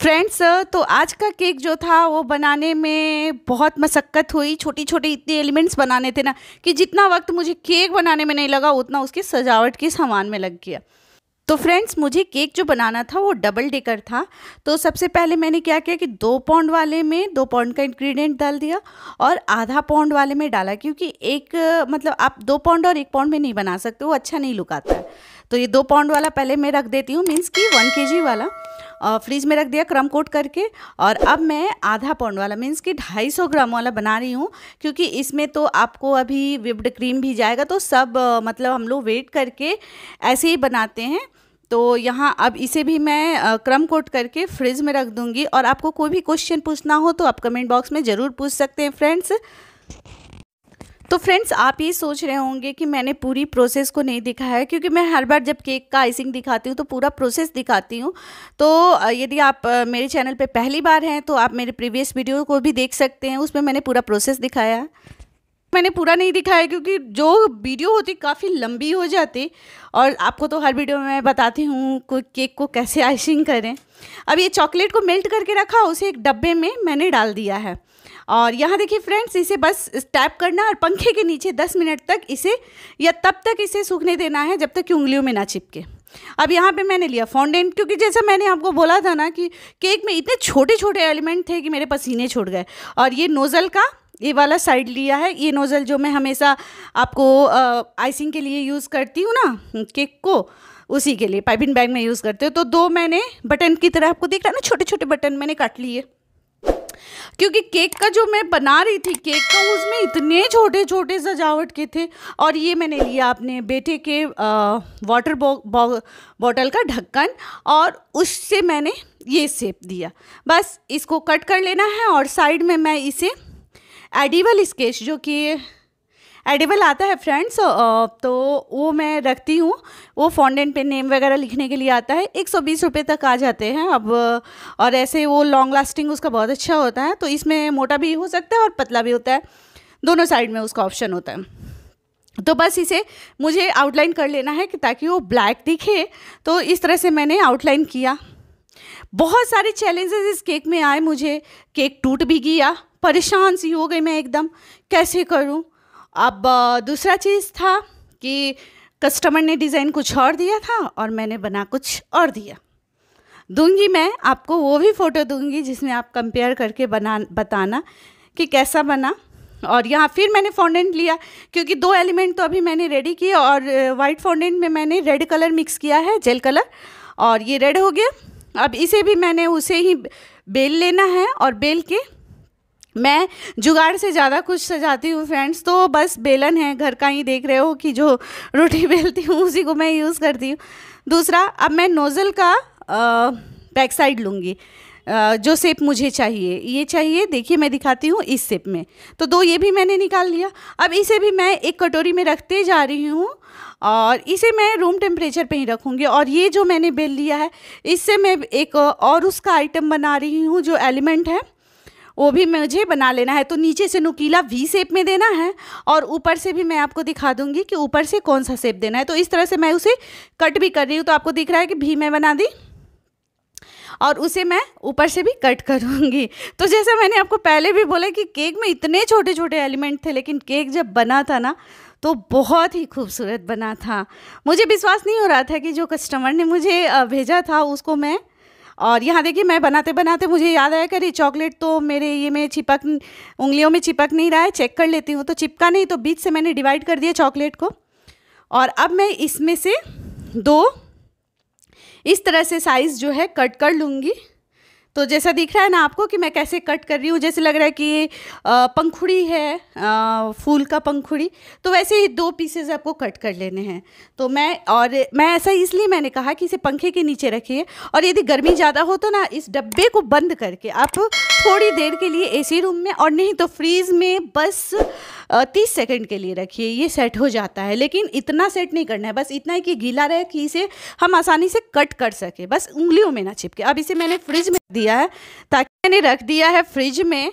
friends तो आज का केक जो था वो बनाने में बहुत मशक्क़त हुई छोटी छोटी इतने एलिमेंट्स बनाने थे ना कि जितना वक्त मुझे केक बनाने में नहीं लगा उतना उसकी सजावट के सामान में लग गया तो फ्रेंड्स मुझे केक जो बनाना था वो डबल डेकर था तो सबसे पहले मैंने क्या किया कि दो पाउंड वाले में दो पाउंड का इंग्रेडिएंट डाल दिया और आधा पाउंड वाले में डाला क्योंकि एक मतलब आप दो पाउंड और एक पाउंड में नहीं बना सकते वो अच्छा नहीं लुकाता है तो ये दो पाउंड वाला पहले मैं रख देती हूँ मीन्स कि वन के वाला फ्रिज में रख दिया क्रम कोट करके और अब मैं आधा पाउंड वाला मीन्स कि 250 ग्राम वाला बना रही हूँ क्योंकि इसमें तो आपको अभी विप्ड क्रीम भी जाएगा तो सब मतलब हम लोग वेट करके ऐसे ही बनाते हैं तो यहाँ अब इसे भी मैं क्रम कोट करके फ्रिज में रख दूँगी और आपको कोई भी क्वेश्चन पूछना हो तो आप कमेंट बॉक्स में ज़रूर पूछ सकते हैं फ्रेंड्स तो फ्रेंड्स आप ये सोच रहे होंगे कि मैंने पूरी प्रोसेस को नहीं दिखाया है क्योंकि मैं हर बार जब केक का आइसिंग दिखाती हूँ तो पूरा प्रोसेस दिखाती हूँ तो यदि आप मेरे चैनल पे पहली बार हैं तो आप मेरे प्रीवियस वीडियो को भी देख सकते हैं उसमें मैंने पूरा प्रोसेस दिखाया मैंने पूरा नहीं दिखाया क्योंकि जो वीडियो होती काफ़ी लंबी हो जाती और आपको तो हर वीडियो में मैं बताती हूँ केक को कैसे आइसिंग करें अब ये चॉकलेट को मेल्ट करके रखा उसे एक डब्बे में मैंने डाल दिया है और यहाँ देखिए फ्रेंड्स इसे बस टैप करना और पंखे के नीचे 10 मिनट तक इसे या तब तक इसे सूखने देना है जब तक कि उंगलियों में ना चिपके अब यहाँ पे मैंने लिया फाउंडेंट क्योंकि जैसा मैंने आपको बोला था ना कि केक में इतने छोटे छोटे एलिमेंट थे कि मेरे पसीने छोड़ गए और ये नोज़ल का ये वाला साइड लिया है ये नोज़ल जो मैं हमेशा आपको आइसिंग के लिए यूज़ करती हूँ ना केक को उसी के लिए पाइपिन बैग में यूज़ करते हो तो दो मैंने बटन की तरह आपको देख रहा ना छोटे छोटे बटन मैंने काट लिए क्योंकि केक का जो मैं बना रही थी केक का उसमें इतने छोटे छोटे सजावट के थे और ये मैंने लिया अपने बेटे के आ, वाटर बॉटल का ढक्कन और उससे मैंने ये सेप दिया बस इसको कट कर लेना है और साइड में मैं इसे एडिबल स्केच जो कि एडिबल आता है फ्रेंड्स तो, तो वो मैं रखती हूँ वो फॉन्डेंट पे नेम वगैरह लिखने के लिए आता है एक सौ बीस रुपये तक आ जाते हैं अब और ऐसे वो लॉन्ग लास्टिंग उसका बहुत अच्छा होता है तो इसमें मोटा भी हो सकता है और पतला भी होता है दोनों साइड में उसका ऑप्शन होता है तो बस इसे मुझे आउटलाइन कर लेना है कि ताकि वो ब्लैक दिखे तो इस तरह से मैंने आउटलाइन किया बहुत सारे चैलेंजेस इस केक में आए मुझे केक टूट भी गया परेशान सी हो गई मैं एकदम कैसे करूँ अब दूसरा चीज़ था कि कस्टमर ने डिज़ाइन कुछ और दिया था और मैंने बना कुछ और दिया दूंगी मैं आपको वो भी फ़ोटो दूंगी जिसमें आप कंपेयर करके बना बताना कि कैसा बना और यहाँ फिर मैंने फोंडेंट लिया क्योंकि दो एलिमेंट तो अभी मैंने रेडी किए और वाइट फोंडेंट में मैंने रेड कलर मिक्स किया है जेल कलर और ये रेड हो गया अब इसे भी मैंने उसे ही बेल लेना है और बेल के मैं जुगाड़ से ज़्यादा कुछ सजाती हूँ फ्रेंड्स तो बस बेलन है घर का ही देख रहे हो कि जो रोटी बेलती हूँ उसी को मैं यूज़ करती हूँ दूसरा अब मैं नोज़ल का बैक साइड लूँगी जो सेप मुझे चाहिए ये चाहिए देखिए मैं दिखाती हूँ इस सेप में तो दो ये भी मैंने निकाल लिया अब इसे भी मैं एक कटोरी में रखते जा रही हूँ और इसे मैं रूम टेम्परेचर पे ही रखूँगी और ये जो मैंने बेल लिया है इससे मैं एक और उसका आइटम बना रही हूँ जो एलिमेंट है वो भी मुझे बना लेना है तो नीचे से नुकीला वी शेप में देना है और ऊपर से भी मैं आपको दिखा दूँगी कि ऊपर से कौन सा सेप देना है तो इस तरह से मैं उसे कट भी कर रही हूँ तो आपको दिख रहा है कि भी मैं बना दी और उसे मैं ऊपर से भी कट करूँगी तो जैसा मैंने आपको पहले भी बोला कि केक में इतने छोटे छोटे एलिमेंट थे लेकिन केक जब बना था ना तो बहुत ही खूबसूरत बना था मुझे विश्वास नहीं हो रहा था कि जो कस्टमर ने मुझे भेजा था उसको मैं और यहाँ देखिए मैं बनाते बनाते मुझे याद आया कि चॉकलेट तो मेरे ये में चिपक उंगलियों में चिपक नहीं रहा है चेक कर लेती हूँ तो चिपका नहीं तो बीच से मैंने डिवाइड कर दिया चॉकलेट को और अब मैं इसमें से दो इस तरह से साइज़ जो है कट कर लूँगी तो जैसा दिख रहा है ना आपको कि मैं कैसे कट कर रही हूँ जैसे लग रहा है कि पंखुड़ी है आ, फूल का पंखुड़ी तो वैसे ही दो पीसेस आपको कट कर लेने हैं तो मैं और मैं ऐसा इसलिए मैंने कहा कि इसे पंखे के नीचे रखिए और यदि गर्मी ज़्यादा हो तो ना इस डब्बे को बंद करके आप थोड़ी देर के लिए ए रूम में और नहीं तो फ्रीज़ में बस तीस सेकेंड के लिए रखिए ये सेट हो जाता है लेकिन इतना सेट नहीं करना है बस इतना है कि गीला रहे कि इसे हम आसानी से कट कर सकें बस उंगलियों में ना चिपके अब इसे मैंने फ्रिज में दिया है ताकि मैंने रख दिया है फ्रिज में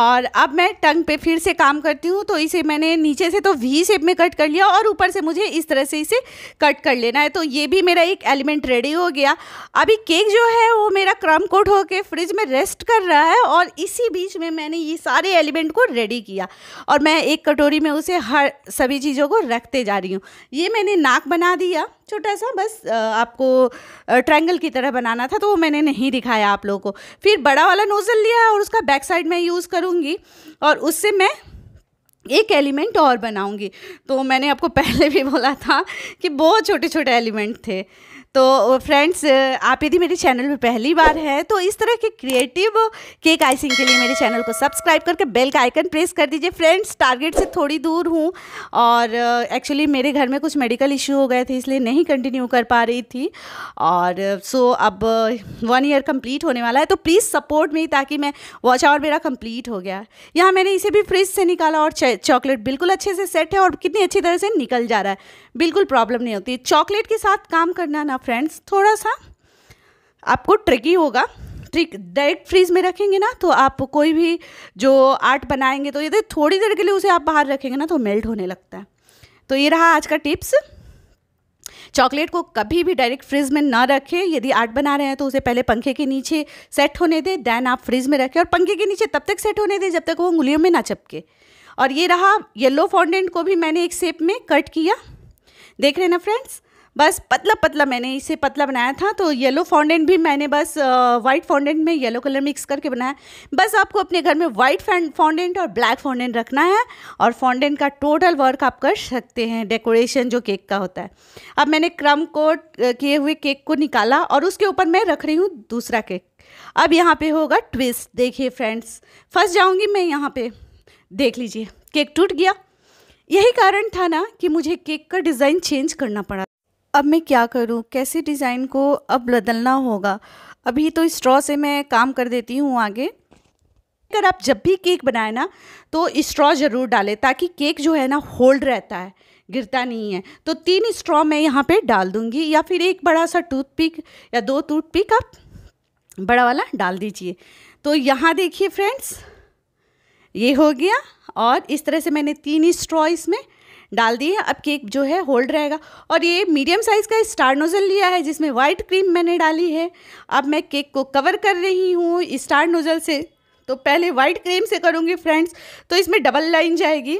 और अब मैं टंग पे फिर से काम करती हूँ तो इसे मैंने नीचे से तो वी शेप में कट कर लिया और ऊपर से मुझे इस तरह से इसे कट कर लेना है तो ये भी मेरा एक एलिमेंट रेडी हो गया अभी केक जो है वो मेरा क्रम कोट होकर फ्रिज में रेस्ट कर रहा है और इसी बीच में मैंने ये सारे एलिमेंट को रेडी किया और मैं एक कटोरी में उसे हर सभी चीज़ों को रखते जा रही हूँ ये मैंने नाक बना दिया छोटा सा बस आपको ट्रायंगल की तरह बनाना था तो वो मैंने नहीं दिखाया आप लोगों को फिर बड़ा वाला नोज़ल लिया और उसका बैक साइड मैं यूज़ करूँगी और उससे मैं एक एलिमेंट और बनाऊँगी तो मैंने आपको पहले भी बोला था कि बहुत छोटे छोटे एलिमेंट थे तो फ्रेंड्स आप यदि मेरे चैनल में पहली बार हैं तो इस तरह के क्रिएटिव केक आइसिंग के लिए मेरे चैनल को सब्सक्राइब करके बेल का आइकन प्रेस कर दीजिए फ्रेंड्स टारगेट से थोड़ी दूर हूँ और एक्चुअली मेरे घर में कुछ मेडिकल इशू हो गए थे इसलिए नहीं कंटिन्यू कर पा रही थी और सो अब वन ईयर कम्प्लीट होने वाला है तो प्लीज़ सपोर्ट मी ताकि मैं वॉच आवर मेरा कम्प्लीट हो गया यहाँ मैंने इसे भी फ्रिज से निकाला और चॉकलेट बिल्कुल अच्छे से सेट है और कितनी अच्छी तरह से निकल जा रहा है बिल्कुल प्रॉब्लम नहीं होती चॉकलेट के साथ काम करना ना फ्रेंड्स थोड़ा सा आपको ट्रिकी होगा ट्रिक डायरेक्ट फ्रीज में रखेंगे ना तो आप कोई भी जो आर्ट बनाएंगे तो यदि थोड़ी देर के लिए उसे आप बाहर रखेंगे ना तो मेल्ट होने लगता है तो ये रहा आज का टिप्स चॉकलेट को कभी भी डायरेक्ट फ्रिज में ना रखें यदि आर्ट बना रहे हैं तो उसे पहले पंखे के नीचे सेट होने दें देन आप फ्रिज में रखें और पंखे के नीचे तब तक सेट होने दें जब तक वो उंगलियों में ना चपके और ये रहा येलो फॉन्डेंट को भी मैंने एक सेप में कट किया देख रहे ना फ्रेंड्स बस पतला पतला मैंने इसे पतला बनाया था तो येलो फाउंडेंट भी मैंने बस वाइट फाउंडेंट में येलो कलर मिक्स करके बनाया बस आपको अपने घर में वाइट फाउंडेंट और ब्लैक फाउंडेंट रखना है और फाउंडेंट का टोटल वर्क आप कर सकते हैं डेकोरेशन जो केक का होता है अब मैंने क्रम कोट किए हुए केक को निकाला और उसके ऊपर मैं रख रही हूँ दूसरा केक अब यहाँ पर होगा ट्विस्ट देखिए फ्रेंड्स फंस जाऊँगी मैं यहाँ पर देख लीजिए केक टूट गया यही कारण था ना कि मुझे केक का डिज़ाइन चेंज करना पड़ा अब मैं क्या करूं कैसे डिज़ाइन को अब बदलना होगा अभी तो स्ट्रॉ से मैं काम कर देती हूँ आगे अगर आप जब भी केक बनाए ना तो स्ट्रॉ ज़रूर डालें ताकि केक जो है ना होल्ड रहता है गिरता नहीं है तो तीन स्ट्रॉ मैं यहाँ पे डाल दूँगी या फिर एक बड़ा सा टूथ पिक या दो टूथ पिक आप बड़ा वाला डाल दीजिए तो यहाँ देखिए फ्रेंड्स ये हो गया और इस तरह से मैंने तीन स्ट्रॉ इसमें डाल दिए अब केक जो है होल्ड रहेगा और ये मीडियम साइज़ का स्टार नोज़ल लिया है जिसमें वाइट क्रीम मैंने डाली है अब मैं केक को कवर कर रही हूँ स्टार नोज़ल से तो पहले वाइट क्रीम से करूँगी फ्रेंड्स तो इसमें डबल लाइन जाएगी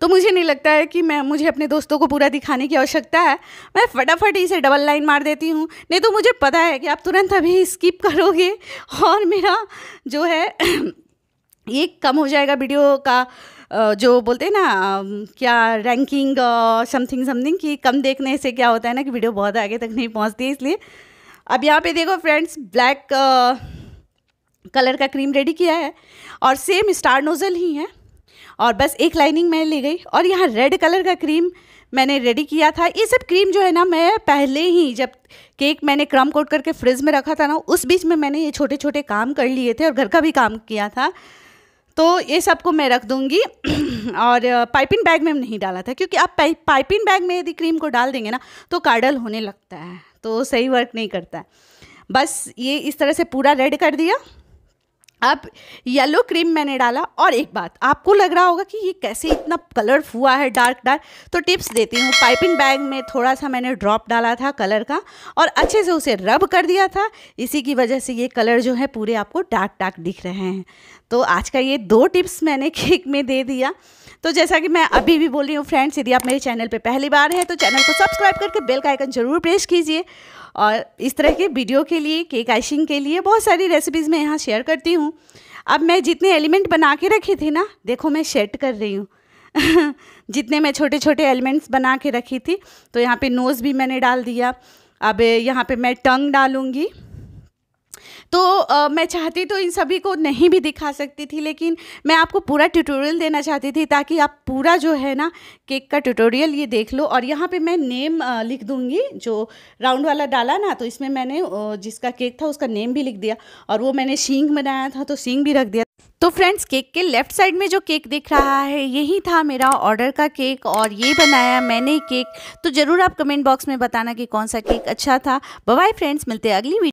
तो मुझे नहीं लगता है कि मैं मुझे अपने दोस्तों को पूरा दिखाने की आवश्यकता है मैं फटाफट इसे डबल लाइन मार देती हूँ नहीं तो मुझे पता है कि आप तुरंत अभी स्किप करोगे और मेरा जो है ये कम हो जाएगा वीडियो का जो बोलते हैं ना क्या रैंकिंग समथिंग समथिंग कि कम देखने से क्या होता है ना कि वीडियो बहुत आगे तक नहीं पहुंचती है इसलिए अब यहाँ पे देखो फ्रेंड्स ब्लैक कलर का क्रीम रेडी किया है और सेम स्टार नोज़ल ही है और बस एक लाइनिंग मैं ले गई और यहाँ रेड कलर का क्रीम मैंने रेडी किया था ये सब क्रीम जो है ना मैं पहले ही जब केक मैंने क्रम कोट करके फ्रिज में रखा था ना उस बीच में मैंने ये छोटे छोटे काम कर लिए थे और घर का भी काम किया था तो ये सबको मैं रख दूंगी और पाइपिंग बैग में नहीं डाला था क्योंकि आप पाइपिंग बैग में यदि क्रीम को डाल देंगे ना तो कार्डल होने लगता है तो सही वर्क नहीं करता है बस ये इस तरह से पूरा रेड कर दिया अब येलो क्रीम मैंने डाला और एक बात आपको लग रहा होगा कि ये कैसे इतना कलर हुआ है डार्क डार्क तो टिप्स देती हूँ पाइपिंग बैग में थोड़ा सा मैंने ड्रॉप डाला था कलर का और अच्छे से उसे रब कर दिया था इसी की वजह से ये कलर जो है पूरे आपको डार्क डार्क दिख रहे हैं तो आज का ये दो टिप्स मैंने केक में दे दिया तो जैसा कि मैं अभी भी बोल रही हूँ फ्रेंड्स यदि आप मेरे चैनल पे पहली बार हैं तो चैनल को सब्सक्राइब करके बेल का आइकन जरूर प्रेस कीजिए और इस तरह के वीडियो के लिए केक आइसिंग के लिए बहुत सारी रेसिपीज़ मैं यहाँ शेयर करती हूँ अब मैं जितने एलिमेंट बना के रखे थे ना देखो मैं शेट कर रही हूँ जितने मैं छोटे छोटे एलिमेंट्स बना के रखी थी तो यहाँ पर नोज़ भी मैंने डाल दिया अब यहाँ पर मैं टंग डालूँगी तो आ, मैं चाहती तो इन सभी को नहीं भी दिखा सकती थी लेकिन मैं आपको पूरा ट्यूटोरियल देना चाहती थी ताकि आप पूरा जो है ना केक का ट्यूटोरियल ये देख लो और यहाँ पे मैं नेम लिख दूँगी जो राउंड वाला डाला ना तो इसमें मैंने जिसका केक था उसका नेम भी लिख दिया और वो मैंने शींग बनाया था तो सींग भी रख दिया तो फ्रेंड्स केक के लेफ्ट साइड में जो केक दिख रहा है यही था मेरा ऑर्डर का केक और ये बनाया मैंने केक तो ज़रूर आप कमेंट बॉक्स में बताना कि कौन सा केक अच्छा था बाय फ्रेंड्स मिलते हैं अगली वीडियो